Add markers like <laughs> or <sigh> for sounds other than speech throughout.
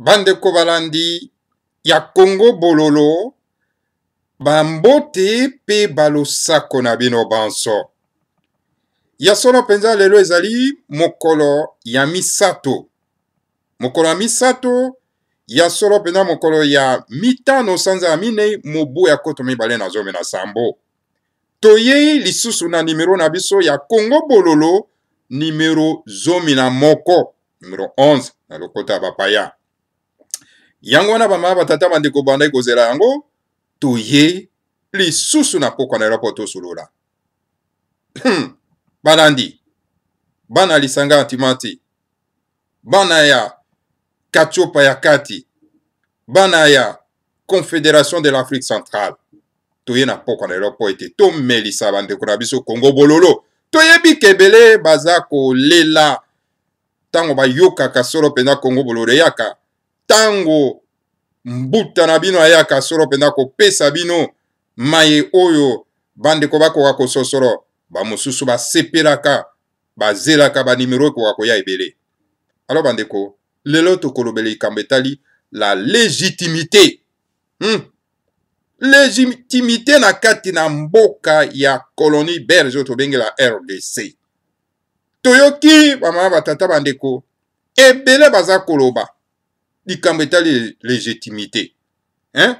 bandeko balandi ya kongo bololo bambote mpe balosako na bino banso ya solo mpenza lelo ezali mokolo ya misato mokolo ya misato ya solo mpenza mokolo ya mitano sanza ya minei mobu ya koto mibale na zomi na sambo toyei lisusu na nimero na biso ya kongo bololo nimero zomi na moko nimero 11 na lokota ya bapaya yango wana bamama batata bandeko bandai kozela yango toye lisusu na pokwa na eloko tosolola hmm, balandi bana ya lisanga ya timati bana ya katiopa ya kati bana ya confédération de l'afrique centrale toye na pokwa na eloko po ete tomelisa bandeko na biso kongo bololo toyebi kebele baza kolela ntango bayokaka solo mpenza kongo bololo eyaka ntango mbuta na bino ayaka solo mpenza kopesa bino maye oyo bandeko bakoka kososolo bamosusu basepelaka bazelaka banimero ekoka koya ebele alo bandeko lelo tokolobela likambo etali la legitimité hmm. legitimité na kati na mboka ya colonie belge oyo tobengela rdc toyoki bamama batata bandeko ebele baza koloba likambo etali legitimité hein?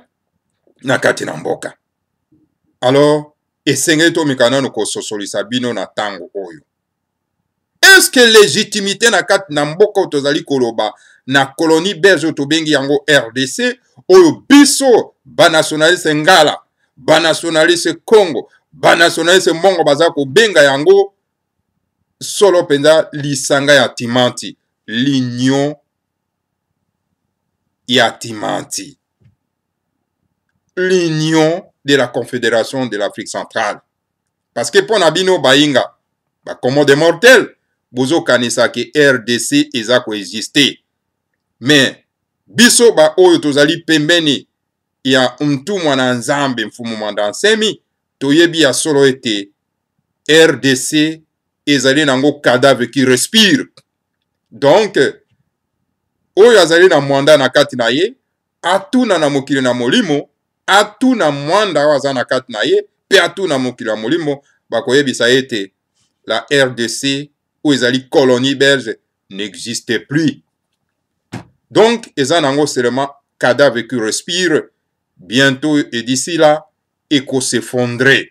na kati na mboka alors esengeli tomika nano kososolisa bino na ntango oyo eske legitimité na kati na mboka oyo tozali koloba na koloni belge oyo tobengi yango rdc oyo biso banationaliste ngala banationaliste congo banationaliste mbongo baza kobenga yango solo mpenza lisanga ya timanti l'union a t menti l'union de la confédération de l'afrique centrale parceke mpo na bino bayinga bacomo de mortel bozokanisaki rdc eza koexiste me biso baoyo tozali pembeni ya mtumwa na nzambe mfumu mwanda nsemi toyebi ya solo ete rdc ezali nango cadavre qui respire donc oyo azali na mwanda na kati na ye atuna na mokili na molimo atuna mwanda oyo aza na kati na ye mpe atuna mokili na molimo bakoyebisa ete la rdc oyo ezali colonie belge n'existe plus donc eza nango seulement cadavre qui respire bientôt et d'ici là ekosefondre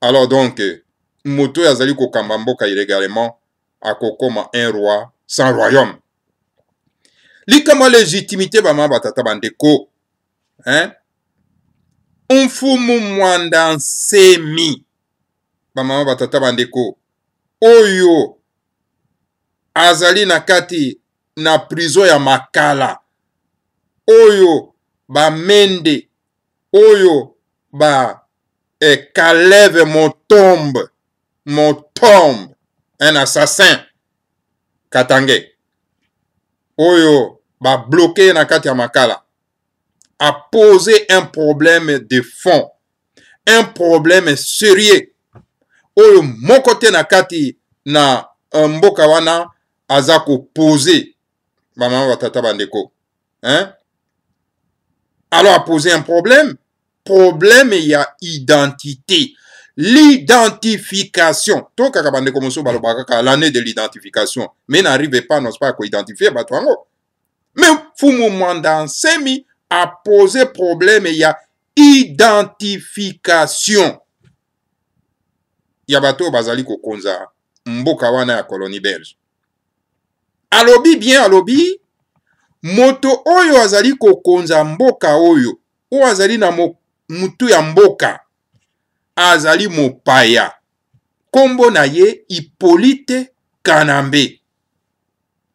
alors donc moto oyo azali kokamba mboka illégalement akokoma un roi sans royaume likambo legitimité bamama batata bandeko hein? mfumu mwanda nsemi bamama batata bandeko oyo azali na kati na prizo ya makala oyo bamende oyo ba eh, kaleve motombe motombe un assassin katange oyo babloke ye na kati ya makala apose un problème de fond un problème sérieux oyo moko te na kati na euh, mboka wana aza kopose bamama batata bandeko hein? alors apose un problème problème ya identité l'identification tokaka bandeko mosusu balobaka kaka l'année de l'identification mais n'arrive pas nose pas koidentifier bato yango mfumu mwanda nsemi apoze probleme ya identification ya bato oyo bazali kokonza mboka wana ya koloni belge alobi bien alobi moto oyo azali kokonza mboka oyo oyo azali na mo, mutu ya mboka azali mopaya nkombo na ye hipolite kanambe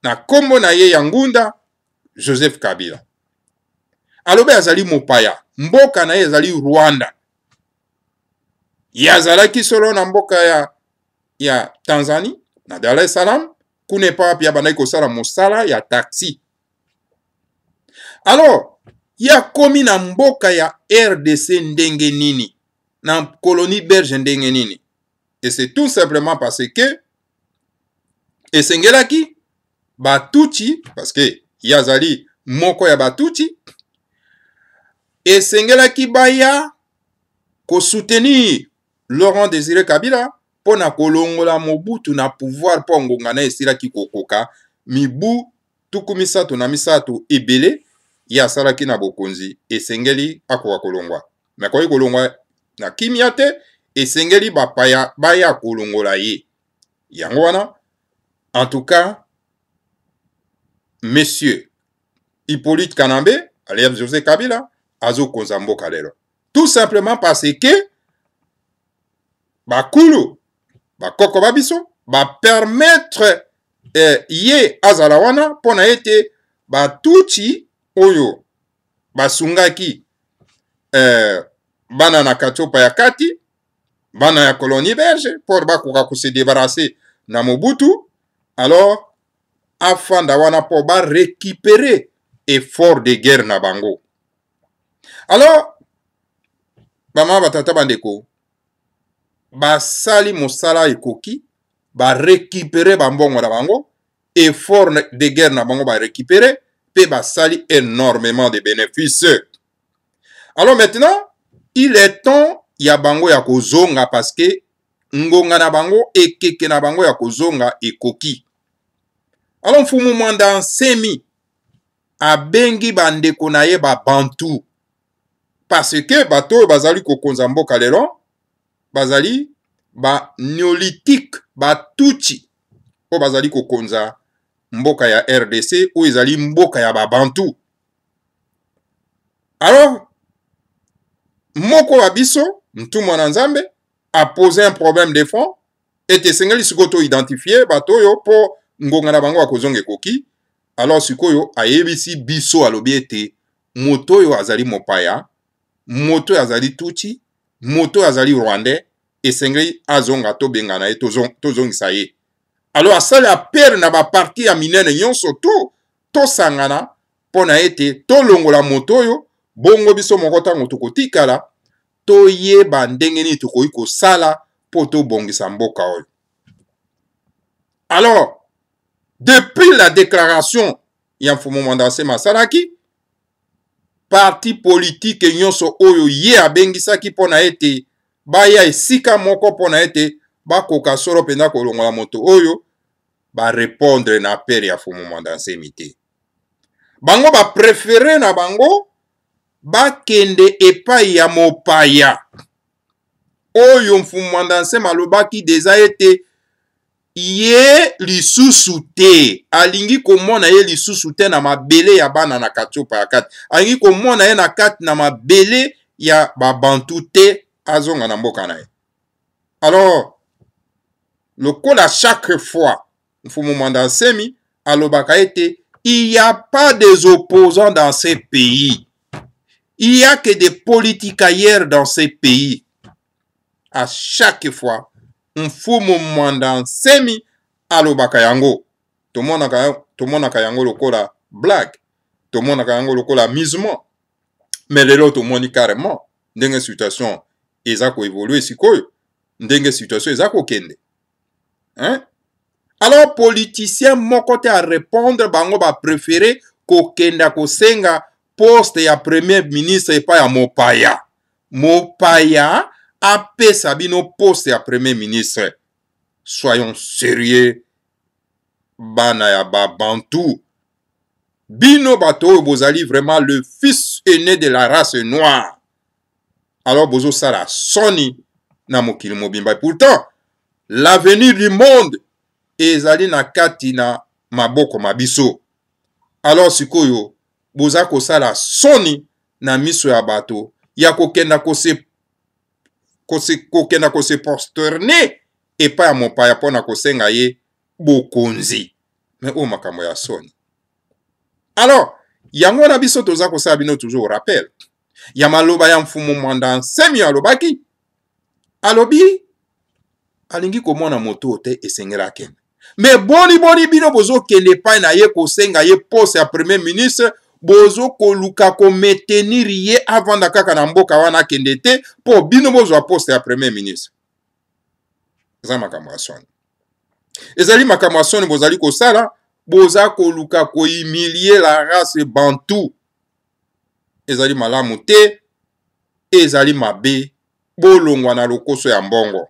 na nkombo na ye ya ngunda joseph kabila alobi azali mopaya mboka na ye ezali rwanda ye azalaki solo na mboka ya, ya tanzanie na dar es salaam kuna epa wapi abandaki kosala mosala ya taxi alors ye akomi na mboka ya rdc ndenge nini na koloni belge ndenge nini et c'est tout simplement parce que esengelaki batuti parce que yazali moko ya batuti esengelaki baya kosoutenir laurent désiré kabila mpo na kolongola mobutu na pouvoir mpo ngonga na esilaki kokoka mibu tuku misato na misato ebele ye asalaki na bokonzi esengeli akoka kolongwa me akoki kolongwa na kimia te esengeli bapaya baya kolongola ye yango wana en tout cas monsieur hippolyte kanambe alias jose kabila azokonza mboka lelo tout simplement parce ke bakulu bakoko ba biso bapermetre eh, ye azala wana mpo na ete batuti oyo basungaki eh, bana na katiopa ya kati bana ya koloni belge mpo bakoka kose débarrase na mobutu alors afanda wana mpo barekipere effort de guerre na bango alors bamama batata bandeko basali mosala ekoki barekipere bambongo na bango effort de guerre na bango barekipere mpe basali énormément de bénéfice alors maintenant il est temps ya bango ya kozonga parce que ngonga na bango ekeke na bango ya kozonga ekoki ala mfumu mwanda nsemi abengi bandeko na ye babantu parce ke bato oyo bazali kokonza mboka lelo bazali baneolitike batuchi oyo bazali kokonza mboka ya rdc oyo ezali mboka ya babantu alors moko ba biso ntumwa na nzambe apose un problème de fond ete esengeli sikoyo toidentifie bato oyo mpo ngonga na bango bakozonga ekoki alors sikoyo ayebisi biso alobi ete moto oyo azali mopaya moto oyo azali tuti moto oyo azali rwandais esengeli azonga tobenga na ye tozongisa to ye alors asali apere na baparti ya minene nyonso to tosangana mpo na ete tolongola moto oyo bongo biso moko ntango tokotikala toyeba ndenge nini tokoki kosala mpo tobongisa mboka oyo alors Depuis la déclaration ya mfumo mwandase masalaki parti politike nyonso oyo ye abengisaki mpona ete baya esika moko mpona ete bakoka solo mpenza kolongola moto oyo barépondre na apere ya fumu mwandansemi te bango baprefere na bango bakende epai ya mopaya oyo mfumu mwandansemi alobaki deja ete ye lisusu te alingi komona ye lisusu te na mabele ya bana na katiopa ya kati alingi komona ye na kati na mabele ya babantu te azonga na mboka na ye alors lokola chaque fois mfumu mwanda asemi alobaka ete il n'y a pas des opposants dans ces pays il n'y a que des politicailleurs dans ces pays à chaque fois mfumu mwanda nsemi alobaka yango tomonaka, tomonaka yango lokola blague tomonaka yango lokola amusement me lelo tomoni carrément ndenge situation eza koévolue sikoyo ndenge situation eza kokende hein? alors politicien moko te arépondre bango bapréféré kokenda kosenga poste ya premier ministre epai ya mopaya mopaya apesa bino poste ya premier ministre soyons sérieux bana ya babantu bino bato oyo bozali vraiment le fils aîné de la race noire alors bozosala soni na mokili mobimba e pourtant l'avenir du monde ezali na kati na maboko mabiso alors sikoyo boza kosala soni na miso ya bato ya kokenda kose kokenda koseprosterner epai oh, ya mopaya mpo na kosenga ye bokonzi me oyo makambo ya soni alors yango na biso toza kosala bino toujours rappel ya maloba ya mfumu mwanda nsemio alobaki alobi alingi komona moto oyo te esengeli akende me boniboni bino bozokende epai na ye kosenga ye poste ya premier ministre bozokoluka kometenir ye avanda kaka na mboka wana akende te mpo bino bozwa poste ya premier ministre eza makambo ya soni ezali makambo ya soni bozali kosala boza koluka kohumilie la race bantu ezali malamu te ezali mabe bolongwa na lokoso ya mbongo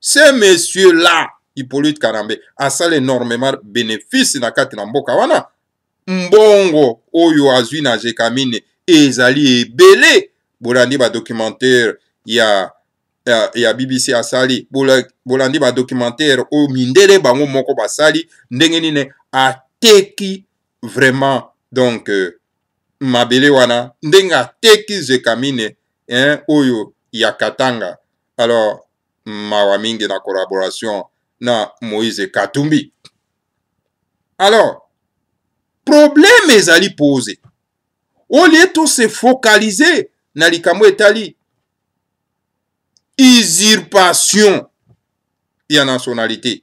ce monsieur la hippolyte kanambe asala énormément bénéfice na kati na mboka wana mbongo oyo azwi na jekamine ezali ebele bolandi badocumentaire ya ya, ya bbc asali bolandi badocumentaire oyo mindele bango moko basali ndenge nini ateki vraiment donc euh, mabele wana ndenge ateki jekamine hein, oyo ya katanga alors mawa mingi na collaboration na moïse katumbi alors probleme ezali pose olie tosefokalize na likambo etali usurpation ya nationalité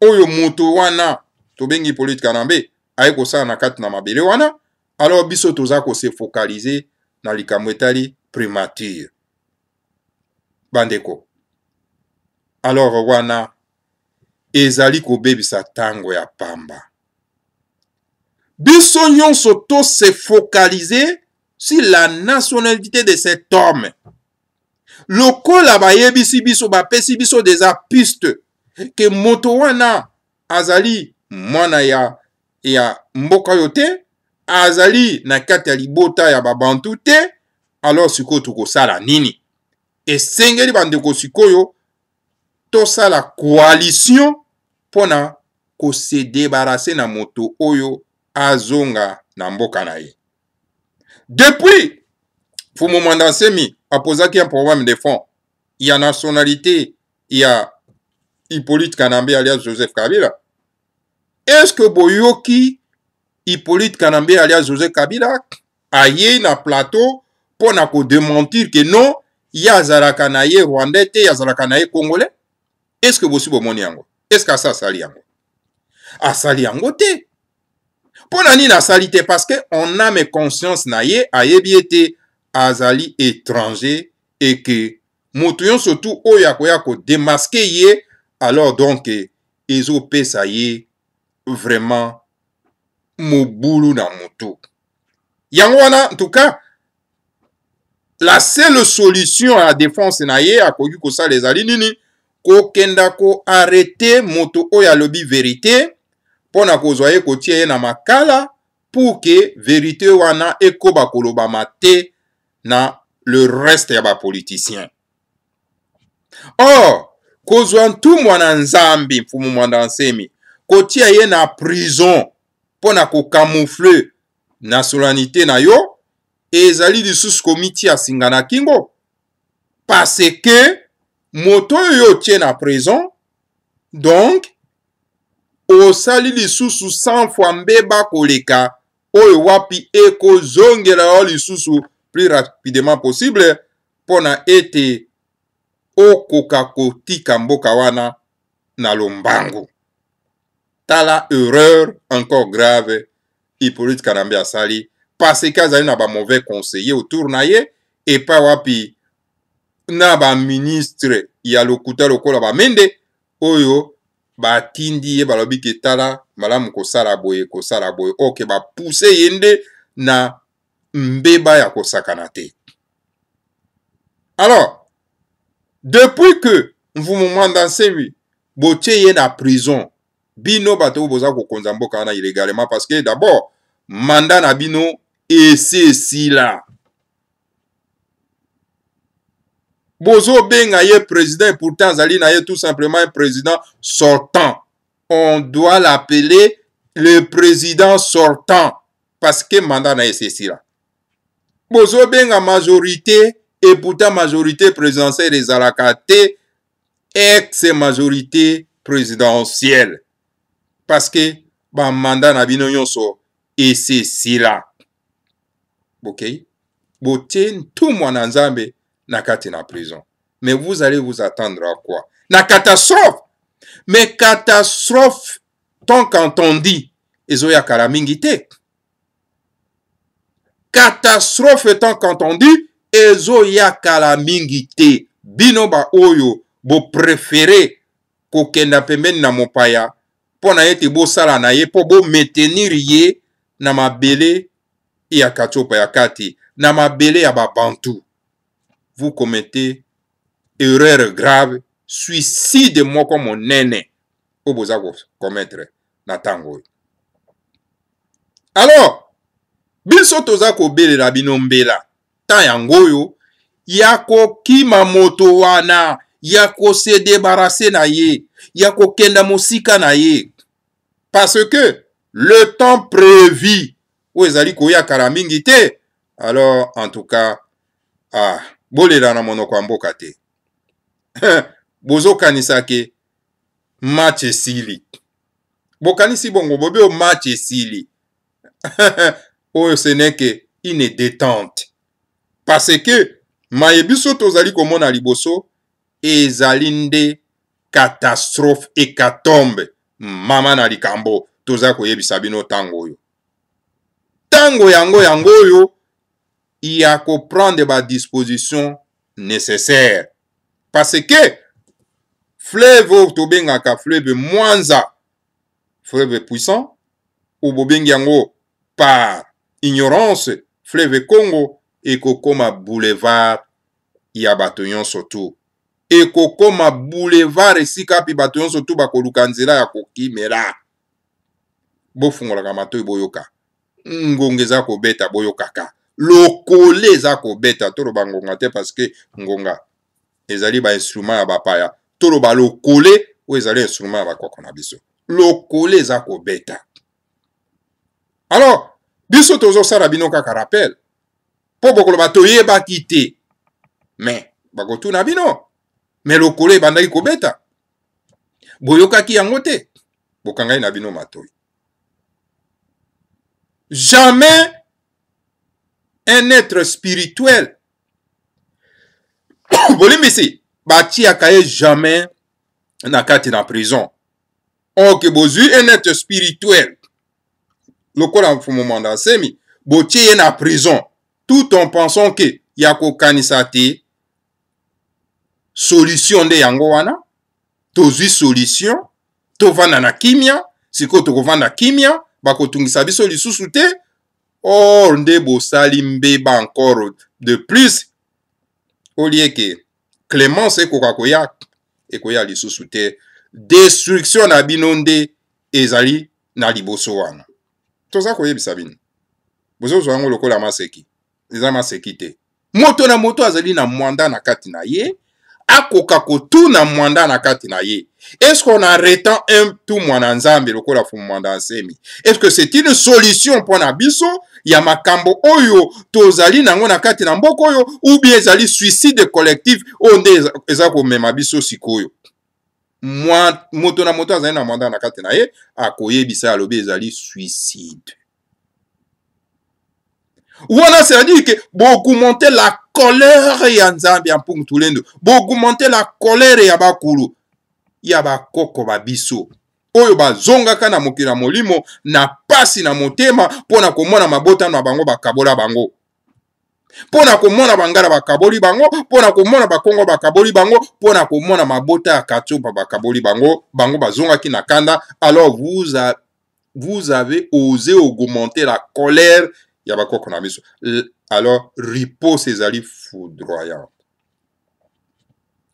oyo moto wana tobengi politika na mbe aye kosala na kati na mabele wana alors biso toza kosefokalize na likambo etali primature bandeko alors wana ezali kobebisa ntango ya pamba biso nyonso tose focalize sur la nationalité de cet homme lokola bayebisi biso bapesi biso deja piste ke moto wana azali mwana ya, ya mboka oyo te azali na kati ya libota ya babantu te alors sikoyo tokosala nini esengeli bandeko sikoyo tosala koalition mpona kose debarase na moto oyo azonga na mboka na ye depuis fumu mwanda nsemi apozaki un programme de fond ya nationalité ya hippolyte kanambe alias joseph kabila eske boyoki hippolyte kanambe alias joseph kabila aye na plateau mpo na kodementir ke non ye azalaka na ye rwandais te azalaka na ye congolais eske bosi bomoni yango eske asa asali yango asali yango te mpo na nini asali te parceke on ame conscience na ye ayebi ete azali étranger eke moto nyonso tu oyo akoya kodemaske ye alors donc ezopesa ye vraiment mobulu na motu yango wana en tout cas la seule solution ya défense na ye akoki kosala ezali nini kokenda koarrete moto oyo alobi verité mpo na kozwa ye kotia ye na makala mpo ke verite wana ekoba kolobama te na le reste ya bapolitisien or kozwa ntumwa na nzambe mfumu mwanda nsemi kotia ye na prison mpo na kokamufle nationalité na yo ezali lisusu komitia singa na kingo parce ke moto oyo yo otie na prison donc osali lisusu 100 fois mbeba koleka oyo wapi ekozongela yo lisusu plus rapidement possible mpo na ete okoka kotika mboka wana na lombangu tala erreur encore grave hippolyte kanambe asali parce ke azali na bamauvais conseiller autour na ye epai wapi na baministre ya lokuta lokola bamende oyo batindi ye balobi ke tala malamu kosala boye kosala boye oyo ke bapuse ye nde na mbeba ya kosakana te alors depuis que mvumu mwanda nsembi botie ye na prison bino bato oyo boza kokonza mboka wana illégalement parce que d'abord manda na bino esi esila bozobenga ye président pourtant azali na ye tout simplement un président sortant on doit l'appeler le président sortant parce que mandat na ye sesila bozobenga majorité et pourtant majorité présidentielle ezalaka te ex-majorité présidentielle parce que bamanda na bino nyonso esesila bokei botie ntumwa na nzambe na kati na prison mais vous allez vous attendre à quoi na catastrophe mais catastrophe tant qu'entendi ezoyakala mingi te catastrophe tant qu'entendi ezoyakala mingi te bino baoyo boprefere kokenda pembeni na mopaya mpo na ye ete bosala na ye mpo bometenir ye na mabele ya katiopa ya kati na mabele ya babantu vous commettez erreur grave suicide moko monene oyo boza kokometre na ntango oyo alors biso toza kobelela bino mbela ntan yango oyo ya kokima moto wana ya kose débarrase na ye ya kokenda mosika na ye parce que le temps prévu oyo ezali koya kala mingi te alors en tout cas ah, bolela na monoko ya mboka te <laughs> bozokanisa ke match esili bokanisi bongo bobe o match esili <laughs> oyo ce n'est que une détente parce que mayebiso tozali komona liboso ezali nde catastrophe ekatombe mama na likambo toza koyebisa bino ntango oyo ntango yango yango oyo il y a qu'à prendre des dispositions nécessaires. Parce que, fleuve tobengaka fleuve mwanza fleuve puissant ou bobengi yango par ignorance fleuve congo ekokóma boulevard ya bato nyonso tu ekokóma boulevard esika mpe bato nyonso tu bakoluka nzela ya kokimela bofungolaka matoi boyoka ngonga eza kobeta boyokaka lokole eza kobeta toloba ngonga te parceke ngonga ezali bainstrument ya bapaya toloba lokole oyo ezali instrument ya bakwako na biso lokole eza kobeta alors biso tozosala bino kaka rappel mpo bokoloba toyebaki te me bakotuna bino me lokolo ebandaki kobeta boyokaki yango te bokangai na bino matoi jamais un être spirituel <coughs> bolimbisi batiaka ye jamais na kati na prison oke bozwi un être spirituel lokola mfumu manda asemi botie ye na prison tout en pensant ke ya kokanisa te solution nde yango wana tozwi solution tovanda na kimia sikoyo tokovanda kimia bakotungisa biso lisusu te oyo nde bosali mbeba encore de plus olie ke clémence ekoka koya ekoya lisusu te destruction na bino nde ezali na liboso wana toza koyebisa bino bozozwa yango lokola maseki eza maseki te moto na moto azali na mwanda na kati na ye akoka kotuna mwanda na kati na ye estce qu'on arretant un tu mwana nzambe lokola fu mwanda nsemi estce que c'est une solution mpo na biso ya makambo oyo tozali nango na kati na mboka oyo ubi ezali suicide collective oyo nde eza komema biso sikoyo moto na moto azali na mandat na kati na ye akoyebisa alobi ezali suicide wana c'est-à-dire ke boaugmente la colère ya nzambe ya mpungutu lendo boaugmente la colère ya bakulu ya bakoko ba biso oyo bazongaka na mokili ya molimo na pasi na motema mpo na komona mabotano na bango bakabola bango mpo na komona bangala bakaboli bango mpo na komona bakongo bakaboli bango mpo na komona mabota ya katiopa bakaboli bango bango bazongaki na kanda alors vous, a, vous avez osé augmenter la colère ya bakoko na biso alors ripose ezali foudroyante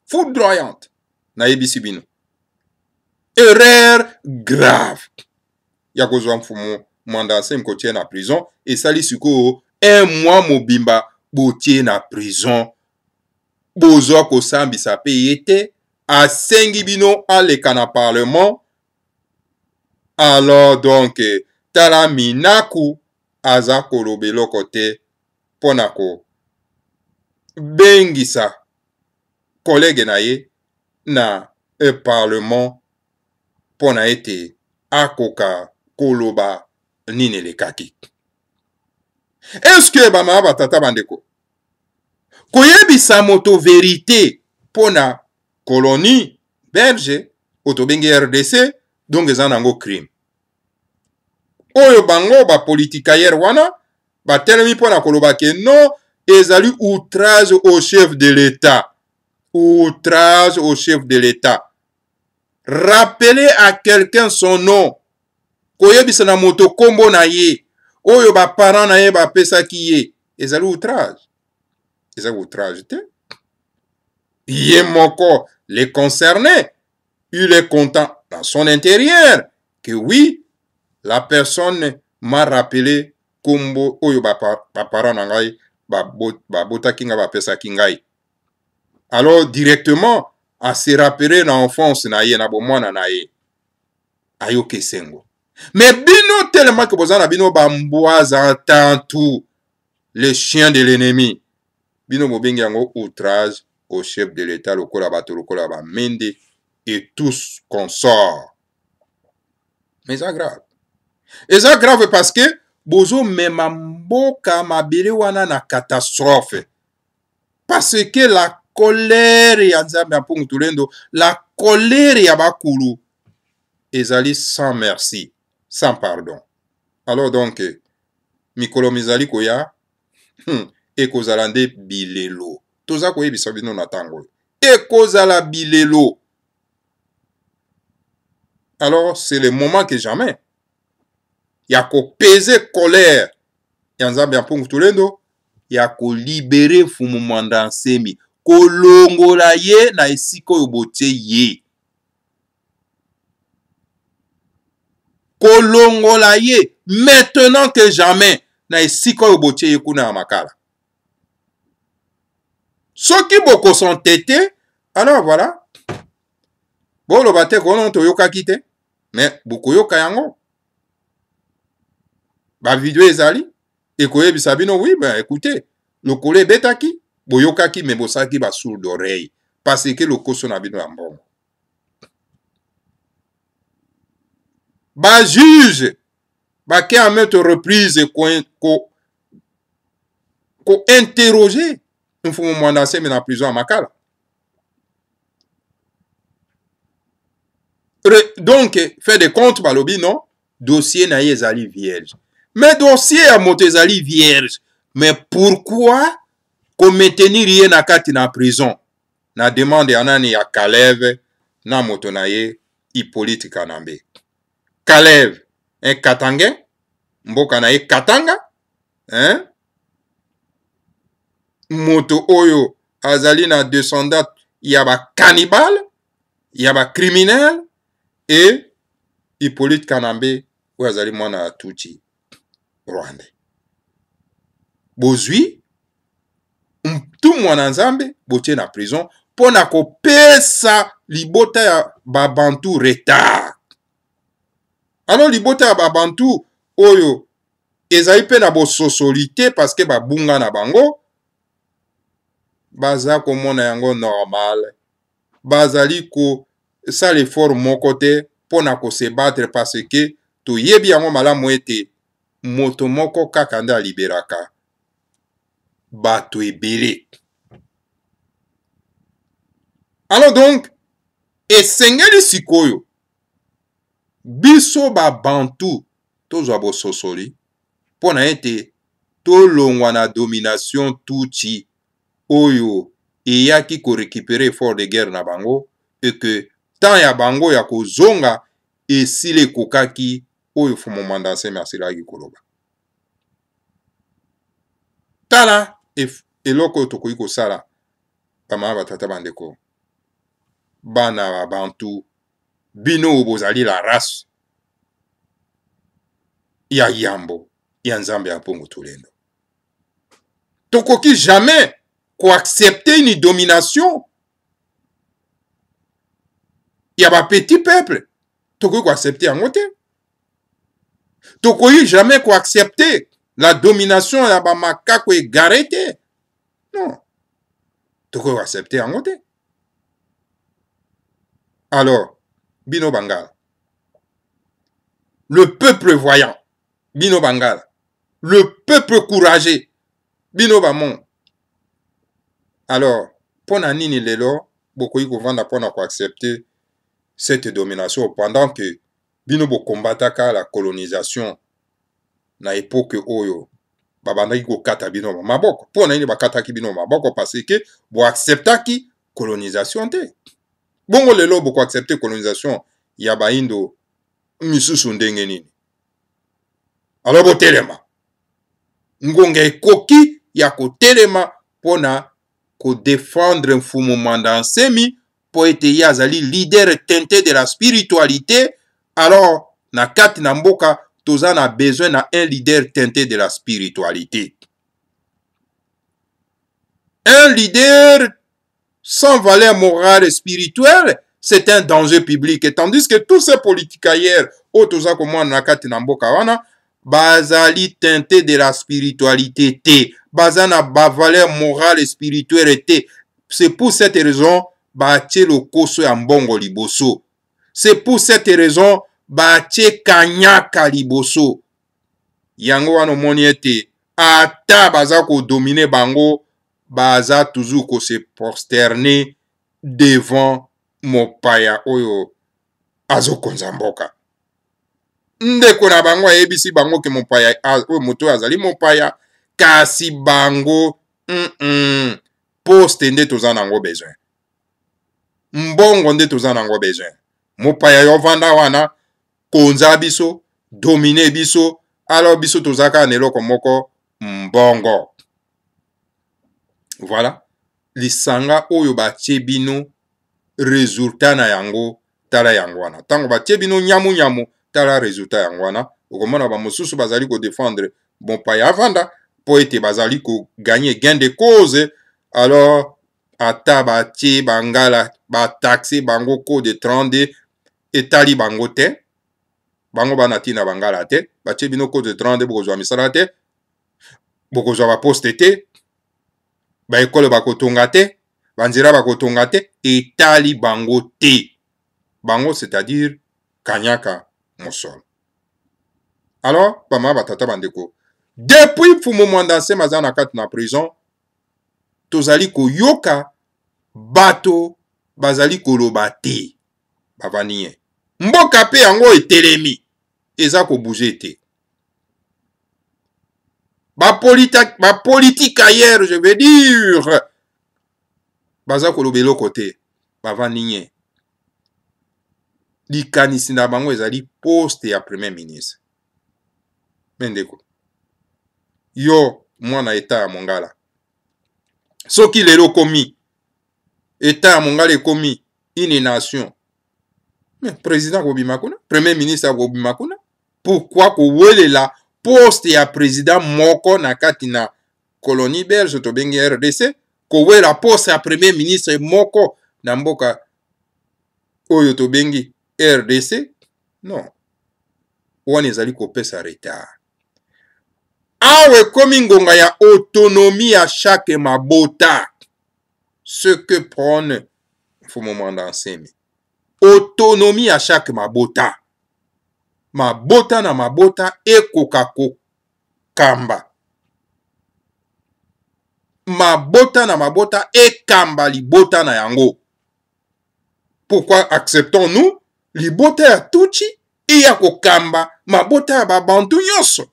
foudroyante nayebisi bino erreur grave ya kozwa mfumu mwanda asem kotie na prison esali sikoyo un mois mobimba botie na prison bozwa kosambisa mpe ye te asengi bino aleka na parlement alors donc tala minaku aza koloba eloko te mpo na kobengisa kolege na ye na e parlement mpo na ete akoka koloba nini elekaki eske bamama batata bandeko koyebisa moto verite mpo na koloni belge oyo tobengi rdc donk eza nango crime oyo bango bapolitikayer wana batelemi mpo na koloba ke no ezali outrage au chef de l'état outrage au chef de l'état rappeler à quelqu'un son nom koyebisa na moto nkombo na ye oyo baparent na ye bapesaki ye ezali outrage eza outrage te ye moko le concerné il est content dans son intérieur que oui la personne m'a rappelé nkombo oyo baparent na ngai babotaki ngai bapesaki ngai alors directement aserapere na enfance na ye na bomwana na ye ayoka esengo me bino telemaki boza na bino bambwaza tantu le chien de l'ennemi bino bobengi yango outrage au chef de l'état lokola bato lokola bamende et tous consort mais eza grave eza grave parce que bozomema mboka mabele wana na catastrophe parce que la kolere ya nzambe apungutulendo la kolere ya bakulu ezali sans merci sans pardon alors donc mikolo mizali koya hmm, ekozala nde bilelo toza koyebisa bino na ntango oyo ekozala bilelo alors c'est le moment que jamais ya kopeze colère ya nzambe ya mpungutulendo ya kolibere mfumu mwanda nsemi kolongola ye na esika oyo botie ye kolongola ye maintenant que jamais na esika oyo botie ye kuna ya makala soki bokosante te alors voilà boloba te kono toyokaki te me bokoyoka yango bavideo ezali ekoyebisa bino wi oui, ben écoute lokolo ebetaki boyokaki me bosalaki basour d'oreille parce ke lokoso na bino ya mbongo bajuge bake a maintes reprise kointerroge ko mfumu mwanda nsembe na prison ya makala Re, donc fait de compte balobi non dossier na ye ezali vierge mais dossier ya moto ezali vierge mais pourquoi kometenir ye na kati na prison na demande ya nani ya kaleve na moto na ye hippolyte kanambe kaleve ekatange mboka na ye katanga hein? moto oyo azali na descendat ya bakanibale ya bacriminele e hippolyte kanambe oyo azali mwana ya tuti rwanda bozwi mtu mwana nzambe botie na prison mpo na kopesa libota ya babantu retard alo libota ya babantu oyo ezali mpe na bososoli te parceke babunga na bango baza komona yango normal bazali kosala effort moko te mpo na kose battre parceke toyebi yango malamu ete moto moko kaka nde aliberaka bato ebele alors donc esengeli sikoyo biso babantu tozwa bososoli mpo na ete tolongwa na domination tuti oyo eyaki korekipere effort de guerre na bango eke temps ya bango ya kozonga esili ekokaki oyo fumo mandaseme asilaki koloba tala eloko oyo tokoki kosala bamama batata bandeko bana ya bantu bino oyo bozali la race ya yambo ya nzambe ya mpongo tolendo tokoki jamais koaccepte une domination ya bapetit peuple tokoki koaccepte yango te tokoki jamais koaccepte la domination ya bamakaku egare te non tokoki accepte yango te alors bino bangala le peuple voyant bino bangala le peuple courageux bino bamon alors mpo na nini lelo bokoki kovanda mpo na koaccepte cette domination pendant que bino bokombataka la colonisation na epoke oyo babandaki kokata bino maboko mpo na nini bakataki bino maboko parceke boacceptaki colonisation te bongo lelo bokoaccepte colonisation ya baindo misusu ndenge nini alo botelema ngonga ekoki ya kotelema mpona kodefendre mfumu manda nsemi mpo ete ye azali lider tente de la spiritualité alors na kati na mboka toza na besoin na un leader teinté de la spiritualité un leader sans valeur morale et spirituelle c'est un danger public et tandis que tous ces politiciens oyo oh, toza komona na kati na mboka wana bazali teinté de la spiritualité te baza na bavaleur morale et spirituelle te c'est pour cette raison batie lokoso ya mbongo liboso c'est pour cette raison batie kanyaka liboso yango wana omoni ete ata baza kodomine bango baza toujours kose prosterne devant mopaya oyo azokonza mboka ndeko na bango ayebisi bango ke mopaya ah, oyo moto oyo azali mopaya kasi bango mm -mm, poste nde toza nango besoin mbongo nde toza nango besoin mopaya yovanda wana konza biso domine biso alors biso toza kaka na eloko moko mbongo voilà lisanga oyo batie bino resultat na yango tala yango wana ntango batie bino nyamunyamu tala resultat yango wana okomona bamosusu bazali kodefendre mopaya avanda mpo ete bazali koganye gain de cause alors ata batie bangala bataxe bango code 32 etali bango te bango bana ntina bangala te batie bino code de 30 bokozwa misala te bokozwa baposte te baekole bakotonga te banzela bakotonga te etali bango te bango c'est-à-dire kanyaka mosolo alors bamama batata bandeko depuis mfumu mwanda nsema aza na kati na prison tozali koyoka bato bazali koloba te bavanie mboka mpe yango etelemi eza kobouge te bapolitike ayere je veux dire baza koloba eloko te bavandi nye likanisi na bango ezali poste ya premier ministre me ndeko yo mwana eta ya mongala soki lelo okomi eta ya mongala ekomi une nation president akobima kuna premier ministre akobima kuna pourkui kowelela poste ya president moko na kati na colonie belge tobenge rdc kowelela poste ya premier ministre moko na mboka oyo tobengi rdc non wana ezali kopesa retard awa ekomi ngonga ya autonomie ya chaque mabota ce que prône mfumo mwanda nsemi otonomi ya chaque mabota mabota na mabota ekoka kokamba mabota na mabota ekamba libota na yango pourquoi acceptons-nous libota ya tuchi eya kokamba mabota ya babantu nyonso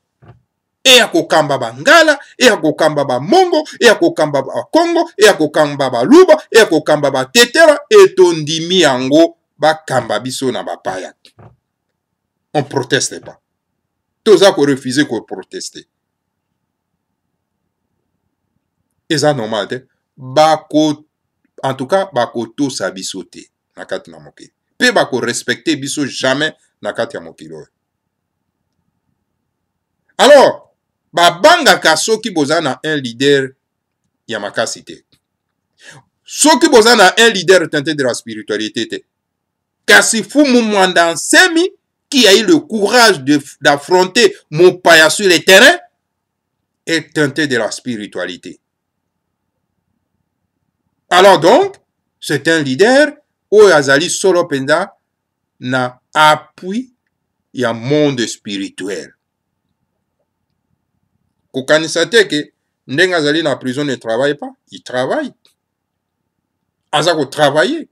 eya kokamba bangala eya kokamba bamongo eya kokamba bakongo eya kokamba baluba eya kokamba batetela etondimi yango bakamba biso na bapaya on proteste pas toza korefuze koproteste eza normal te bako en tout cas bakotosa biso te na kati na mokili mpe bakorespecte biso jamais na kati ya mokili oyo alors babangaka soki boza na un leader ya makasi te soki boza na un leader tente de la spiritualité te Kasifumu Mwanda Nsemi, qui a eu le courage d'affronter Mopaya sur les terrains, est teinté de la spiritualité. Alors donc, c'est un leader, Oyazali Solo Penda, na appui ya monde spirituel. kokanisa te ke ndenge azali na prison ne travaille pas il travaille aza kotravaille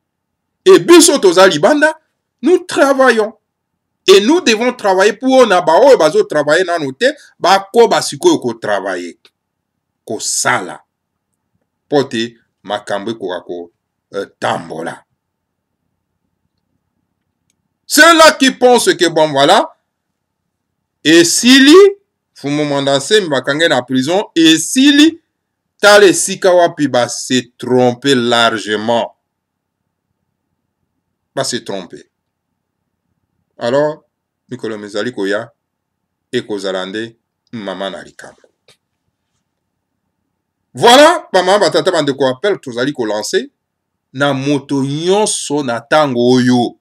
e biso toza libanda nous travaillons e nous devons travailler mpona baoyo bazotravaille nano te bakoba sikoyo kotravaille kosala mpo te makambo ekoka kotambola euh, ceux-là qui pensent que bon voilà esili fumu manda nsemi bakange na prison esili tala esika wapi basetrompe largement pas se tromper alors mikolo mezali koya ekozala nde mama na likambo voilà bamama batata bandeko appel tozali kolanse na moto nyonso na ntango oyo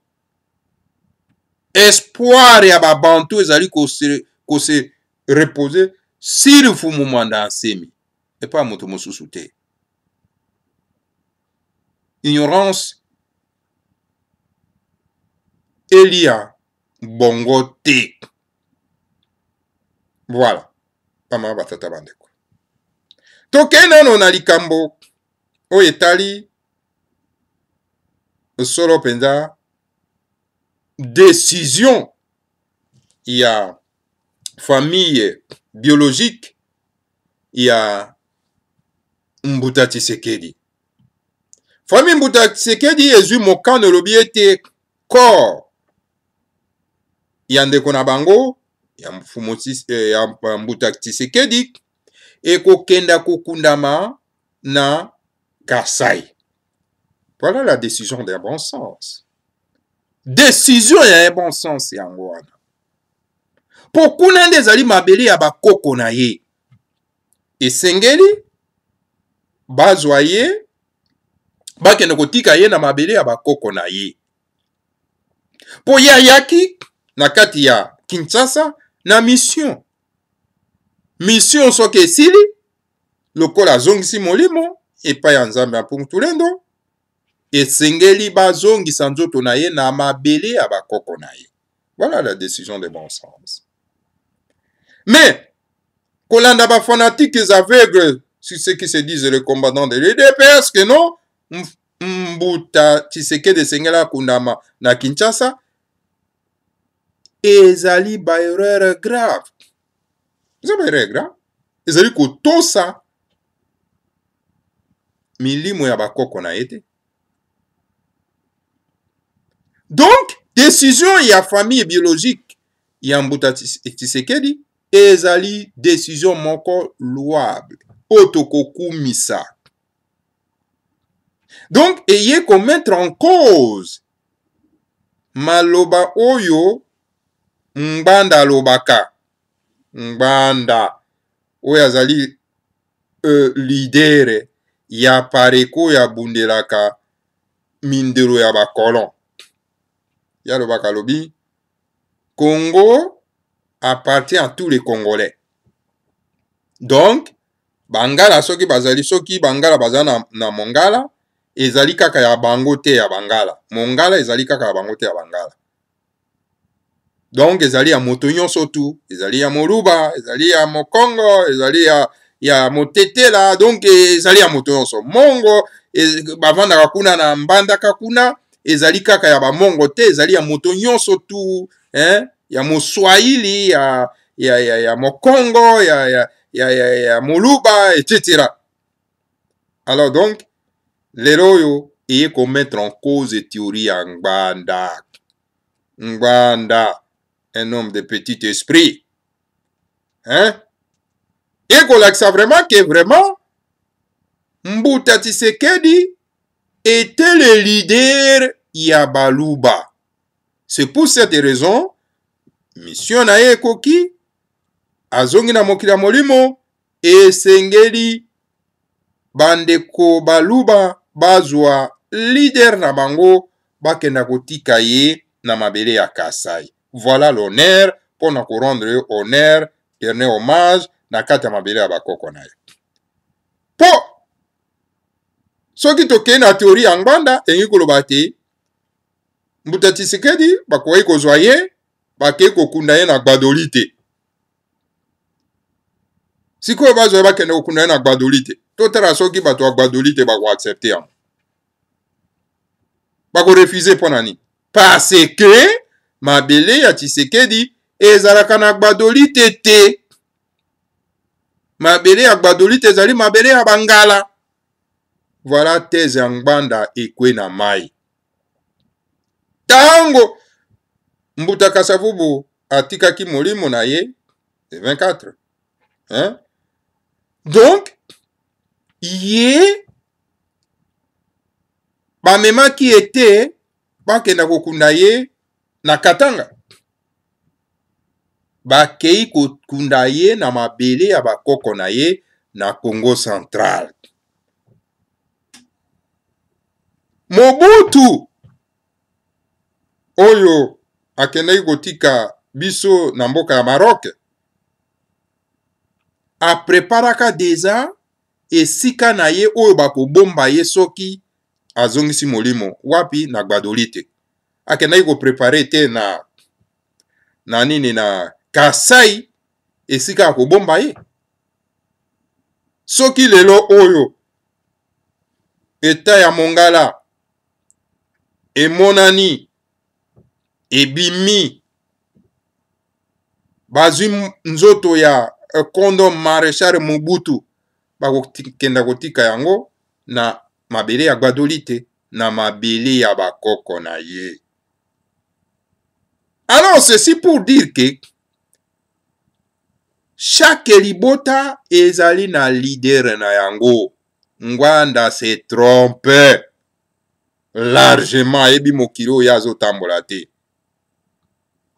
espoir ya babantu ezali kose, kose repose si lifumu mwanda asemi epai ya moto mosusu te ignorance eliya bongo te voila bamama batata bandeko tokei nano na likambo oyo etali solo mpenza décision ya famille biologique ya mbuta tshisekedi famille mbuta tshisekedi ezwi mokano elobi ete corps ya ndeko na bango ya eh, mbuta tisekedik ekokenda kokundama na kasai voilà la décision d'un bon sens décision ya bon sens yango wana mpo kuna nde ezali mabele ya bakoko na ye esengeli bazwa ye bakende kotika ye na mabele ya bakoko na ye mpo ye ayaki na kati ya kinshasa na mission mission soki esili lokola azongisi molimo epai ya nzambe ya puntulendo esengeli bazongisa nzoto na ye na mabele ya bakoko na ye voilà la décision de bon sens mais kolanda bafanatiques aveugles sur ce qui se disent les combattants de l'udps que non mbuta tshisekedi esengeli akundama na kinshasa ezali baerreur grave eza baerreur grave ezali kotosa milimo ya bakoko na ye te donc décision ya famille biologique ya mbuta tisekedi ezali décision moko louable oyo tokokumisa donc eye komettre en cause maloba oyo ngbanda alobaka ngbanda oyo azali uh, lidere ya pareko oyo abundelaka mindelo ya bakolon ye alobaka alobi congo appartient à tous les congolais donc bangala soki bazali soki bangala baza na, na mongala ezali kaka ya bango te ya bangala mongala ezali kaka ya bango te ya bangala donc ezali ya moto nyonso tu ezali ya moluba ezali ya mokongo ezali ya ya motetela donc ezali ya moto nyonso mongo ez, bavandaka kuna na mbandaka kuna ezali kaka ya bamongo te ezali ya moto nyonso tu hein? ya moswahili ya, ya, ya, ya mokongo ya, ya, ya, ya, ya moluba etc alors donc lelo oyo eye komettre en cause théorie ya ngbanda ngbanda un homme de petit esprit. Hein? ekolakisa vraiment ke vraiment mbuta tisekedi était le leader ya baluba c'est pour cette raison misio na ye ekoki azongi na mokili ya molimo esengeli bandeko baluba bazwa lider na bango bakenda kotika ye na mabele ya kasai voilà l'honneur mpona korendre yo honneur dernier hommage na kati ya mabele ya bakoko na ye mpo soki tokei na teori ya ngbanda elingi koloba te mbuta tisekedi bakoki kozwa ye bakei kokunda ye na gbadoli te sikoyo bazwa ye bakende kokunda ye na gbadoli te totala soki bato ya gbadoli te bakoaccepte yango bakorefuze mpo na nini parce que mabele ya tshisekedi ezalaka na gbadoli te te mabele ya gbadoli te ezali mabele ya bangala voila tese ya ngbanda ekwe na mai ntango mbuta kasavubu atikaki molimo na ye 24 hein? donc ye bamemaki ete bakenda kokunda ye na katanga bakei kokunda ye na mabele ya bakoko na ye na congo central mobutu oyo akendaki kotika biso na mboka ya maroc apreparaka deja esika na ye oyo bakobomba ye soki azongisi molimo wapi na gbadoli te akendaki koprepare te na na nini na kasai esika ya kobomba ye soki lelo oyo eta ya mongala emonani ebimi bazwi nzoto ya kondo eh, marechal mobutu bakokenda kotika yango na mabele ya gbadoli te na mabele ya bakoko na ye Alors, ceci pour dire que chaque libota ezali na leader na yango ngwanda se trompe largement ayebi mokili oyo azotambola te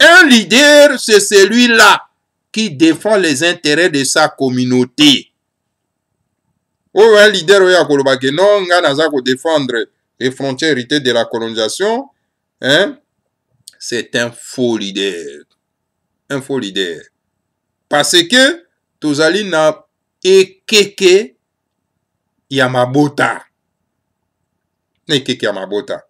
un leader c'est celui-là qui défend les intérêts de sa communauté oyo un leader oyo akolobake non ngai naza kodefendre les frontières de la colonisation hein? c'est un faux leader un faux leader parce que tozali na ekeke ya mabota na ekeke ya mabota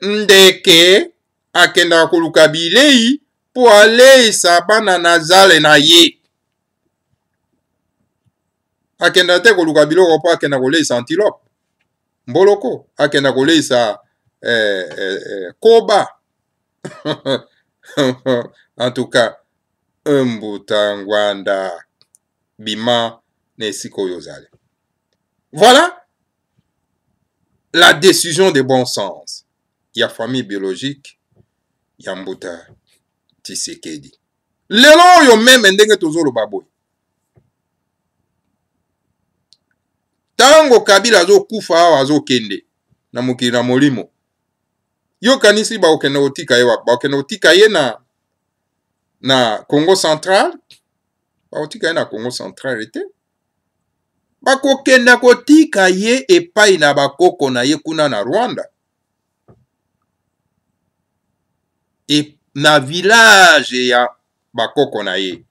ndeke akendaka koluka bilei mpo aleisa bana na zale na ye akendaka te koluka biloko mpo akenda koleisa antilope mboloko akenda koleisa Eh, eh, eh, Koba. <laughs> en tout cas mbuta ngwanda bima na esika oyo ozali voilà la décision de bon sens ya famille biologique ya mbuta tisekedi lelo oyo meme ndenge tozoloba boye ntango kabila azokufa awa azokende na mokili na molimo yokanisi bakokende kotika ye wapi bakokende kotika ye na na congo central bakotika ye na congo central ete bakokenda kotika ye epai na bakoko na ye kuna na rwanda e, na village ya bakoko na ye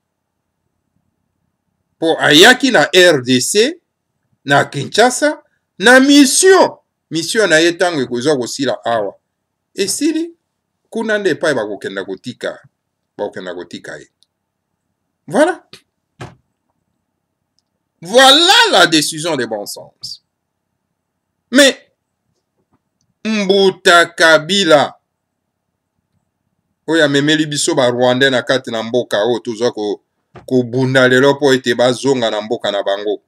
mpo ayaki na rdc na kinshasa na mission mission na ye ntango ekozwa kosila awa esili kuna nde epai bakokenda kotika bakokenda kotika ye voilà voilà la décision de bon sens mais mbuta kabila oyo amemeli biso barwandais na kati na mboka oyo tozwa kobunda ko lelo mpo ete bazonga na mboka na bango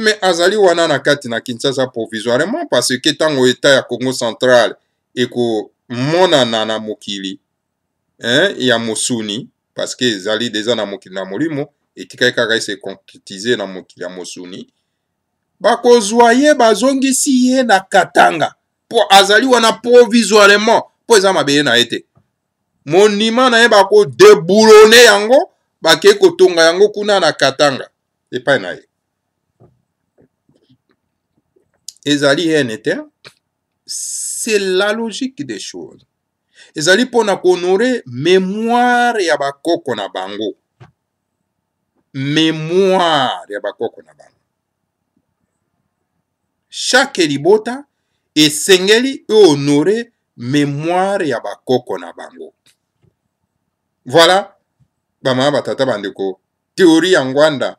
me azali wana na kati na kinshasa provisoirement parce ke ntango etat ya congo centrale ekomonana na mokili eh, ya mosuni parce ke ezali deja na mokili na molimo etikali kaka ese concrétise na mokili ya mosuni bakozwa ye bazongisi ye na katanga mpo azali wana provisoirement mpo eza mabele na ye te monima na ye bakodeburone yango bakei kotonga yango kuna na katanga epai na ye ezali ene te c'est la logique des choses ezali mpona kohonore mémoire ya bakoko na bango mémoire ya bakoko na bango chaque libota esengeli ehonore mémoire ya bakoko na bango voilà bamama batata bandeko théorie ya ngwanda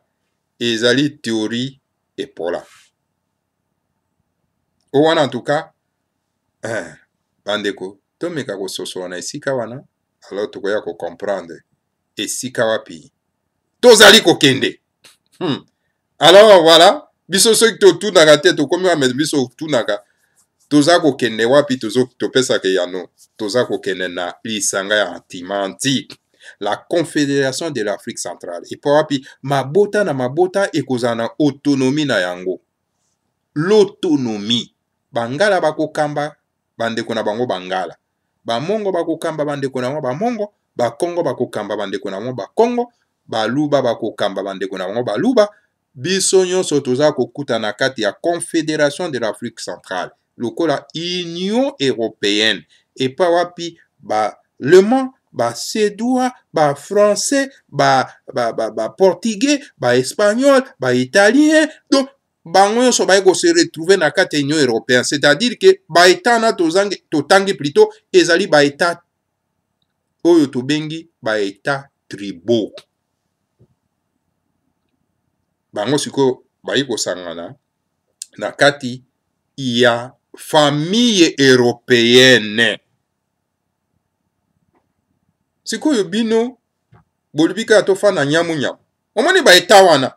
ezali théorie epola o wana antuka eh, bandeko tomeka kososola na esika wana alors tokoya kocomprendre esika wapi tozali kokende hmm. alors voilà biso soki totunaka te tokómi wana mais biso otunaka toza kokende wapi topesaka yano toza kokende na lisanga ya antimantique la confédération de l'afrique centrale epa wapi mabota na mabota ekozala na autonomie na yango l'autonomie bangala bakokamba bandeko na bango bangala bamongo bakokamba bandeko na bango bamongo bakongo bakokamba bandeko na bango bakongo baluba bakokamba bandeko na bango baluba biso nyonso toza kokuta na kati ya confédération de l'afrique centrale lokola union européenne epa wapi balemand basédois bafrançais baportugais ba, ba, ba, ba baespagnol baitalien donc bango nyonso baye kose retrouve na kati ya union européenne c'est-à-dire ke baetat na totangi plutôt ezali baetat oyo tobengi baetat tribaux bango sikoyo baye kosangana na kati ya famille européenne sikoyo bino bolobi kaka tofanda nyamu nyamu omoni baeta wana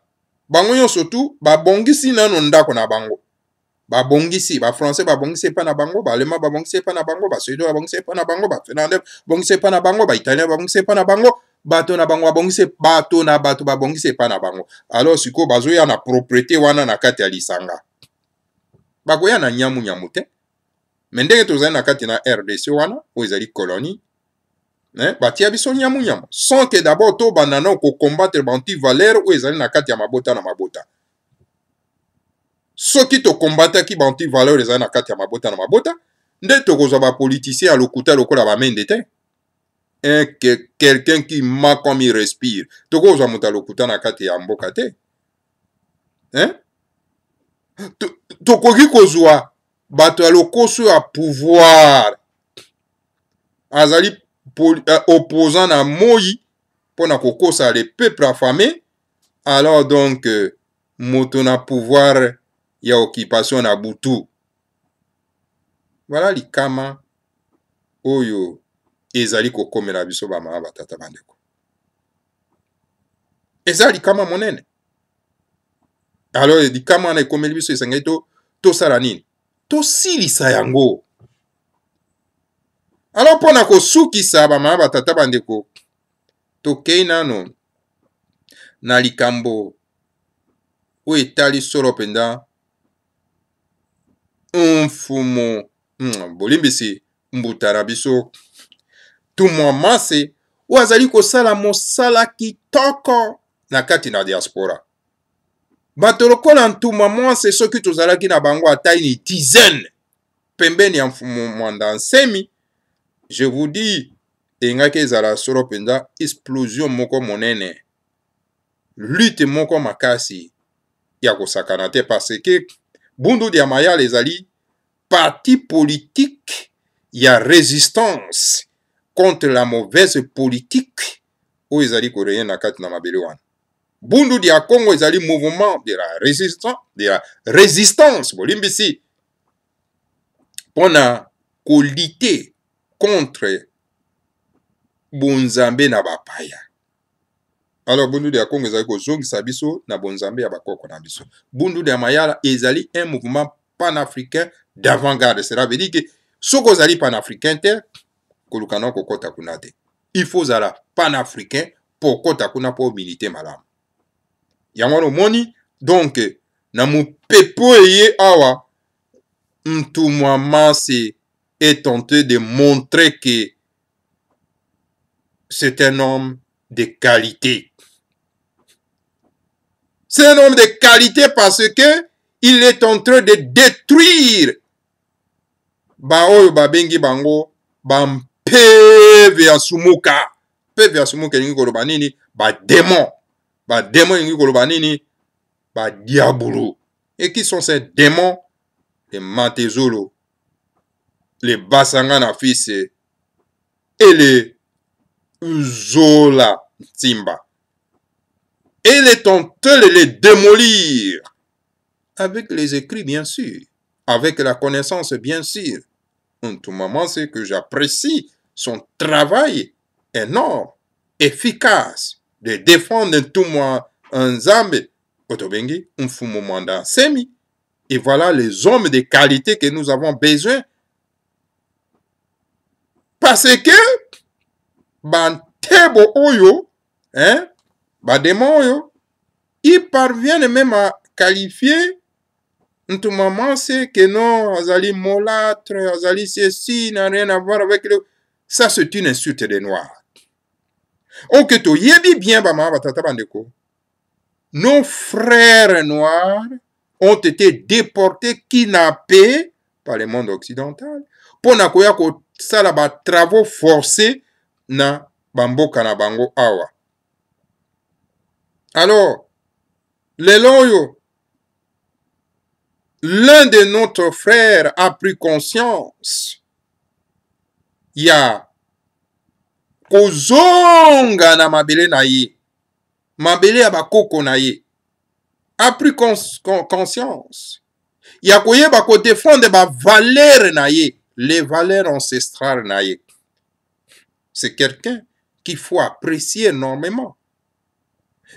bango nyonso tu babongisi nano ndako na bango babongisi bafrançais babongisi epai na bango balema babongisi epai na bango basuédois babongisi epai na bango bafinlandais babongisi epai na bango baitalien babongisi epai na bango bato na bango babongisi bato na bato babongisi epai na bango alors sikoyo bazoya na propriété wana na kati ya lisanga bakoya na nyamunyamu te me ndenge tozali na kati na rdc wana oyo ezali colonie eh, batia biso nyamuyama sans ke dabord tobanda na kocombattre baantivalere oyo ezali na kati ya mabota na mabota soki tocombataki baantivalere ezali na kati ya mabota na mabota nde tokozwa bapoliticien ya lokuta lokola bamende te un ke, quelqu'un qui ma comme il respire tokozwa moto alokuta na kati ya mboka te eh? tokoki kozwa bato ya lokoso ya pouvoir azali Euh, opposant na moi mpo na kokosa le peuple affamé alors donc euh, moto na pouvoir ya occupation na butu voilà likama oyo ezali kokomela biso bamama batata bandeko eza likama monene alors likama wana ekomeli biso esengeli tosala to nini tosilisa yango alors mpo na kosukisa bamama batata bandeko tokei nano na likambo oyo etali solo mpenza mfumu mm, bolimbisi mbuta na biso tumwa mase oyo azali kosala mosala kitoko na kati na diaspora bato lokola ntumwa mwase soki tozalaki na bango atali ni dizaine pembeni ya mfumu mwanda nsemi je vous dis engaki ezala solo mpenza explosion moko monene lute moko makasi ya kosakana te parce ke bundudu ya mayala ezali parti politike ya résistance contre la mauvaise politique oyo ezali koreye na kati na mabele wana bundudu ya congo ezali mouvement de la résistance, de la résistance bolimbisi mpona kolite contre bonzambe na bapaya alors bundude ya kongo ezali kozongisa biso na bonzambe ya bakoko na biso bundude ya mayala ezali un mouvement panafricain d'avant-garde cela veut dire ke soki ozali panafricain te koluka na kokɔta kuna te il faut ozala panafricain mpo okɔta kuna mpo omilite malamu yango wana omoni donk na mopepo eye awa ntumwa mase est tenté de montrer que c'est un homme de qualité. C'est un homme de qualité parce que il est en train de détruire baoyo babengi bango bampeve ya sumuka peve ya sumuka elingi koloba nini bademon bademon elingi koloba nini badiabulu et qui sont ces démons de matezolo libasanga na fise ele uzola ntimba et les tenter de les démolir. Avec les écrits, bien sûr. Avec la connaissance, bien sûr. En tout moment, c'est que j'apprécie son travail énorme, efficace, de défendre tout moi en Zambie. Otobengi, un fou moment Et voilà les hommes de qualité que nous avons besoin parce ke bantebo oyo hein, badema oyo i parvienne même à qualifier ntu mama se ke non azali molâtre azali ceci n'a rien à voir avec le ça c'est une insulte des noirs oke toyebi bien bamama batata bandeko nos frères noirs ont été déportés kidnappés par le monde occidental mpona koya ko basala batravaux forcés na bamboka na bango awa alors lelo oyo l'un de notre frère a pris conscience ya kozonga na mabele na ye mabele ya bakoko na ye a pris cons conscience ya koyeba kodefendre bavalere na ye les valeurs ancestrales naïques. C'est quelqu'un qu'il faut apprécier énormément.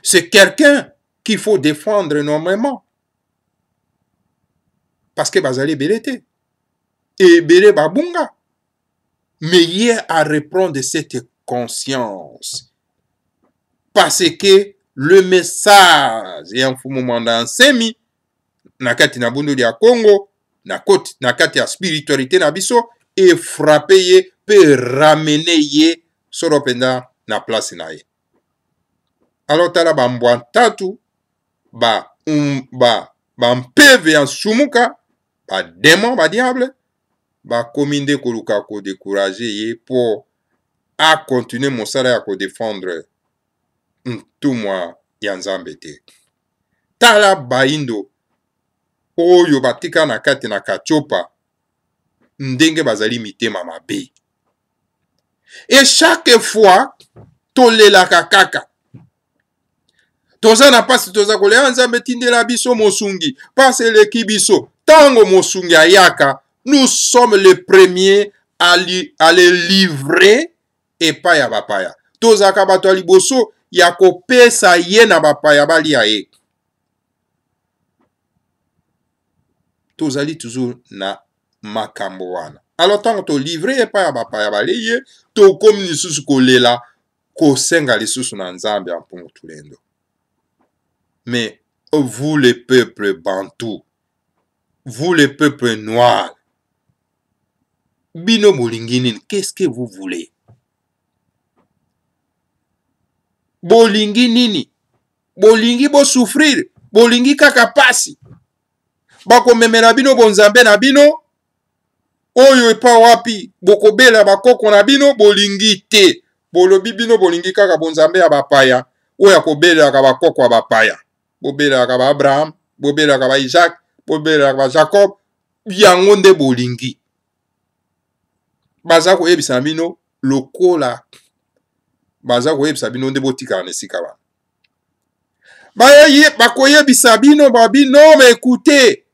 C'est quelqu'un qu'il faut défendre énormément. Parce que bazali belete. Et belé babunga. Mais hier à reprendre cette conscience. Parce que le message ya mfumu mwanda nsemi na kati na bundu ya Congo na, kot, na kati ya spiritualité na biso efrape ye mpe ramene ye solo mpenza na place na ye alors tala bambwa ntatu ba, um, ba, bampeve ya nsumuka bademon badiable bakomi nde koluka kodécourage ye mpo akontinue mosala ya kodefendre ntumwa ya nzambe te tala bayindo oyo batika na kati na katiopa ndenge bazali mitema mabe e chaque fois tolelaka kaka toza na mpasi toza kolela ah, nzambe etindela biso mosungi mpasi eleki biso ntango mosungi ayaka nous sommes le premier à le livrer epai ya bapaya tozalaka bato ya liboso ya kopesa ye na bapaya balia ye tozali toujours na makambo wana alors ntango tolivre epai ya bapaya ya baleyi ye tokómi lisusu kolela kosenga lisusu na nzambe ya mpungutulemdo mais vous le peuple bantou vous le peuple noir bino bolingi nini qu'est-ce que vous voulez bolingi nini bolingi bosouffrir bolingi kaka pasi bakomemela bino bonzambe na bino oyo epa wapi bokobela bakoko na bino bolingi te bolobi bino bolingi kaka bonzambe ya bapaya oyo akobelelaka bakoko ya bapaya bobelelaka baabraham bobelelaka baisaac bobelelaka bajacob yango nde bolingi baza koyebisa bino lokola baza koyebisa bino nde botikala na esika wana bakoyebisa bino babino ma ekute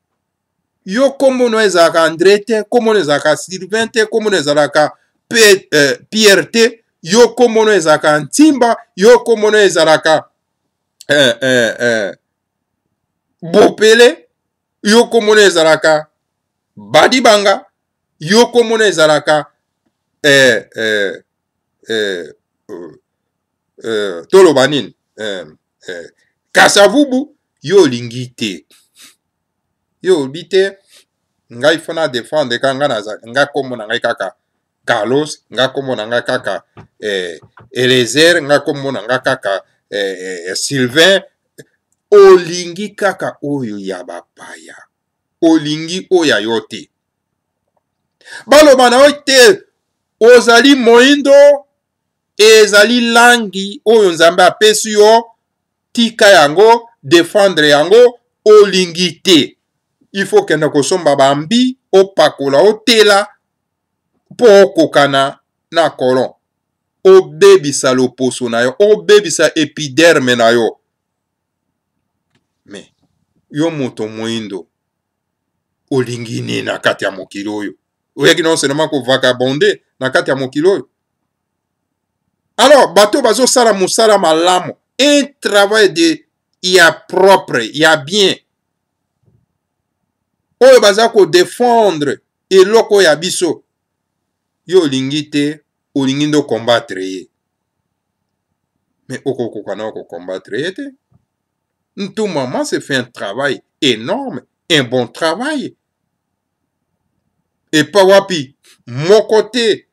yo nkombo na ezalaka andré te nkombo na ezalaka sylvain te nkombo na ezalaka eh, pierre te yo nkombo na ezalaka ntimba yo nkombo na ezalaka eh, eh, eh, bopele yo nkombo na ezalaka badibanga yo nkombo na ezalaka eh, eh, eh, eh, toloba nini eh, eh, kasavubu yo olingi te yo obi te ngai mpo nadefendre ka nga naza nga nkombo na ngai kaka carlos nga nkombo na ngai kaka eh, elezer nga nkombo na ngai kaka eh, eh, sylvain olingi kaka oyo ya bapaya olingi oyo yo te baloba na yo te ozali moyindo ezali langi oyo nzambe apesi yo tika yango defendre yango olingi te ifo okende kosomba bambi opakola otela mpo okokana na kolon obebisa loposo na yo obebisa epiderme na yo me yo moto moyindo olingi nini na kati ya mokili oyo oyaki non seulement kovagabonde na kati ya mokili oyo alors bato bazosala mosala malamu un travail de ya propre ya bien oyo baza kodefendre eloko ya biso yo olingi te olingi nde okombatre ye me okokoka na okokombatre ye te tout maman se fait un travail énorme un bon travail epa wapi moko te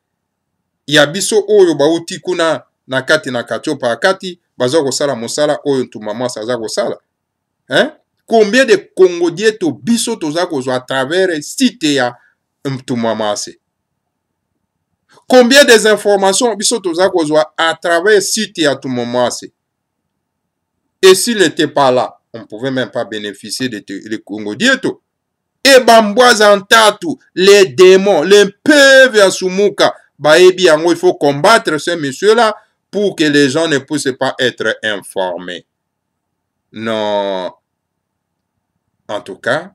ya biso oyo bauti kuna na kati na katiopa ya kati baza kosala mosala oyo ntumamwasi aza kosala hein? combien de congolais to biso toza kozwa à travers site ya mtumwamase combien des informations biso toza kozwa à travers site ya tumwamase et s'il n'était pas là on pouvait même pas bénéficier de le congo dieto ebambwaza ntatu les démons les peuvent ya sumuka bayebi yango il faut combattre ce monsieur là pour que les gens ne puissent pas être informés non En tout cas,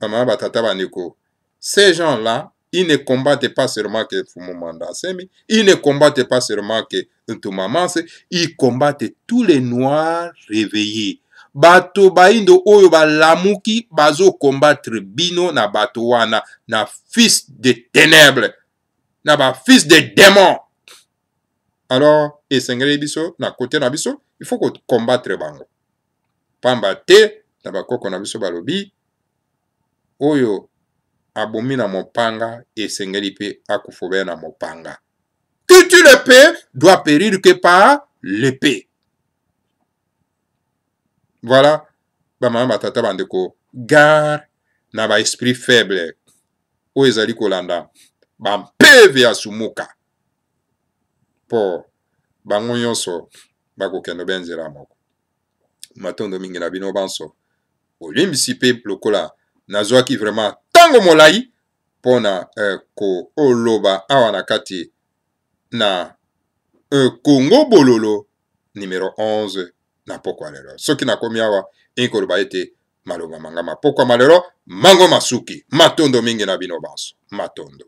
Maman Batata Baniko, ces gens-là, ils ne combattent pas seulement que Fumumandasemi, ils ne combattent pas seulement que Ntumamanse, ils combattent tous les Noirs réveillés. bato bayindo oyo balamuki bazokombattre bino na bato wana na fils de ténèbre na bafils de démon alors esengeli biso na kote na biso il faut kokombattre bango pamba te na bakoko na biso balobi oyo abomi na mopanga esengeli mpe akufobela na mopanga tutu le pe doit périr que par l'épée voilà bamama batata bandeko gare na baesprit faible oyo ezali kolanda bampeve ya sumuka mpo bango nyonso bakokende benzela moko matondo mingi na bino banso olimbisi mpe lokola nazwaki vraiment ntango molai mpo na uh, eh, kooloba awa na kati na uh, eh, kongo bololo numero 11 na pokwa ya lelo soki nakomi awa eni koloba ete maloba manga mapokwa malelo mango masuki matondo mingi na bino banso matondo